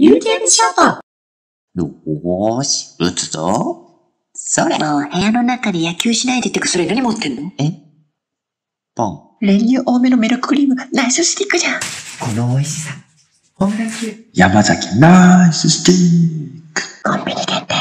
y o u t u b ショートよーし、撃つぞ。それ。もう部屋の中で野球しないでってか、それ何持ってんのえポン。練乳多めのメルクリーム、ナイススティックじゃん。この美味しさ、本田山崎、ナイススティック。コンビニ限定。